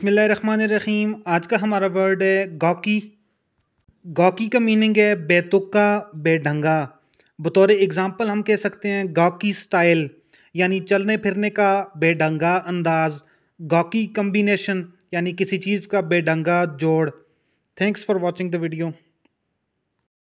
रहीम आज का हमारा वर्ड है गाकी गौकी का मीनिंग है बेतुका बेढंगा बतौर एग्ज़ाम्पल हम कह सकते हैं गाकी स्टाइल यानी चलने फिरने का बेढंगा अंदाज गाकी कम्बिनेशन यानी किसी चीज़ का बेढंगा जोड़ thanks for watching the video